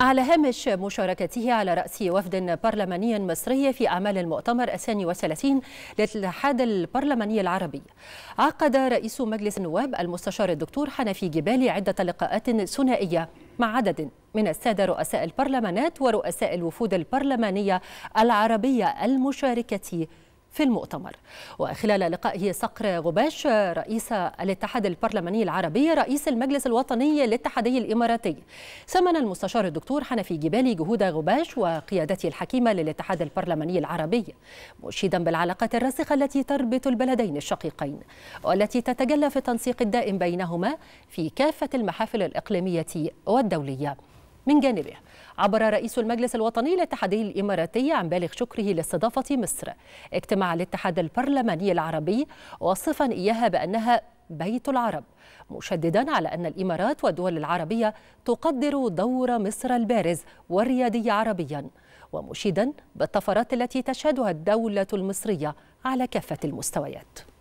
على هامش مشاركته على رأس وفد برلماني مصري في أعمال المؤتمر الثاني وثلاثين للاتحاد البرلماني العربي عقد رئيس مجلس النواب المستشار الدكتور حنفي جبالي عدة لقاءات ثنائية مع عدد من السادة رؤساء البرلمانات ورؤساء الوفود البرلمانية العربية المشاركة في المؤتمر وخلال لقائه صقر غباش رئيس الاتحاد البرلماني العربي رئيس المجلس الوطني الاتحادي الإماراتي ثمن المستشار الدكتور حنفي جبالي جهود غباش وقيادته الحكيمة للاتحاد البرلماني العربي مشيدا بالعلاقات الراسخة التي تربط البلدين الشقيقين والتي تتجلى في التنسيق الدائم بينهما في كافة المحافل الإقليمية والدولية من جانبه عبر رئيس المجلس الوطني الاتحادي الإماراتي عن بالغ شكره لاستضافة مصر اجتماع الاتحاد البرلماني العربي واصفا إياها بأنها بيت العرب مشددا على أن الإمارات والدول العربية تقدر دور مصر البارز والريادي عربيا ومشيدا بالطفرات التي تشهدها الدولة المصرية على كافة المستويات